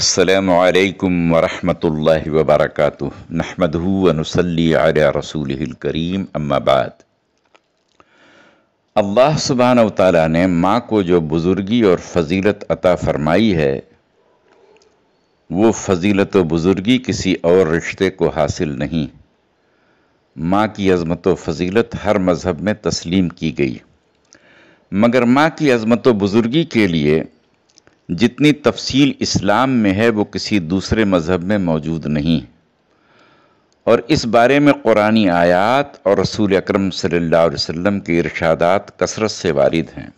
असलकम वरहमल वबरक नहमदूनसली रसूल करीम अम्माबाद अल्लाह सुबहान ताली ने माँ को जो बुज़ुर्गी और फजीलत अता फ़रमाई है वो फजीलत व बुज़ुर्गी किसी और रिश्ते को हासिल नहीं माँ की अज़मत व फजीलत हर मज़हब में तस्लीम की गई मगर माँ की अज़मत व बुज़ुर्गी के लिए जितनी तफसील इस्लाम में है वो किसी दूसरे मज़हब में मौजूद नहीं और इस बारे में कुरानी आयात और रसूल अकरम सल्लल्लाहु अलैहि वसल्लम के इरशादात कसरत से वारिद हैं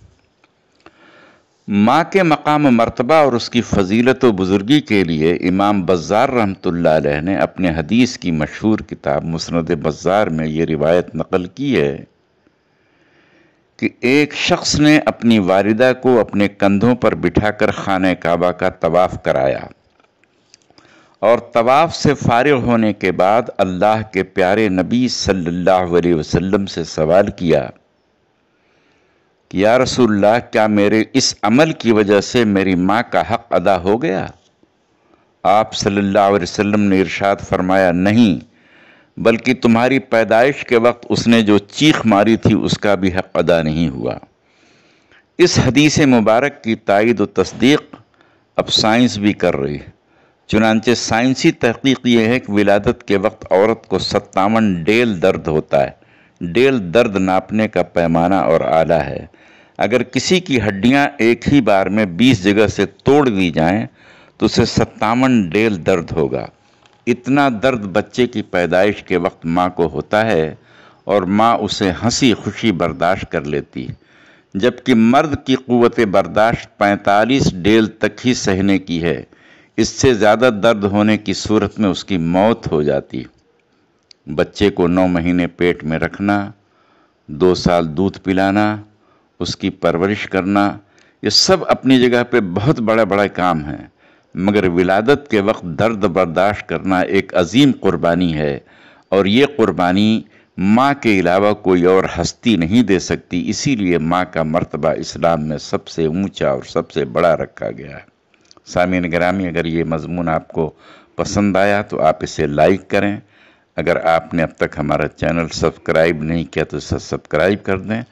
माँ के मकाम मर्तबा और उसकी फजीलत व बुज़ुर्गी के लिए इमाम बज़ार रहमत ने अपने हदीस की मशहूर किताब मुसनद बज़ार में ये रिवायत नकल की है कि एक शख्स ने अपनी वारिदा को अपने कंधों पर बिठाकर खाने काबा का तवाफ़ कराया और तवाफ़ से फारिग होने के बाद अल्लाह के प्यारे नबी सल्लल्लाहु अलैहि वसल्लम से सवाल किया कि या रसूल्लाह क्या मेरे इस अमल की वजह से मेरी माँ का हक़ अदा हो गया आप सल्लल्लाहु अलैहि वसल्लम ने इरशाद फरमाया नहीं बल्कि तुम्हारी पैदाइश के वक्त उसने जो चीख मारी थी उसका भी हक अदा नहीं हुआ इस हदीस मुबारक की तइद व तस्दीक अब साइंस भी कर रही है चुनानचे साइंसी तहकीक ये है कि विलादत के वक्त औरत को सत्तावन डेल दर्द होता है डेल दर्द नापने का पैमाना और आला है अगर किसी की हड्डियाँ एक ही बार में बीस जगह से तोड़ दी जाएँ तो उसे सत्तावन डेल दर्द होगा इतना दर्द बच्चे की पैदाइश के वक्त माँ को होता है और माँ उसे हंसी खुशी बर्दाश्त कर लेती जबकि मर्द की क़वत बर्दाश्त पैंतालीस डेल तक ही सहने की है इससे ज़्यादा दर्द होने की सूरत में उसकी मौत हो जाती बच्चे को नौ महीने पेट में रखना दो साल दूध पिलाना उसकी परवरिश करना ये सब अपनी जगह पे बहुत बड़ा बड़ा काम है मगर विलादत के वक्त दर्द बर्दाश्त करना एक अजीम क़ुरबानी है और ये क़ुरबानी माँ के अलावा कोई और हस्ती नहीं दे सकती इसीलिए माँ का मर्तबा इस्लाम में सबसे ऊंचा और सबसे बड़ा रखा गया है सामिन ग्रामी अगर ये मज़मून आपको पसंद आया तो आप इसे लाइक करें अगर आपने अब तक हमारा चैनल सब्सक्राइब नहीं किया तो इसे सब्सक्राइब कर दें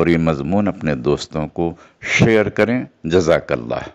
और ये मज़मून अपने दोस्तों को शेयर करें जजाकल्ला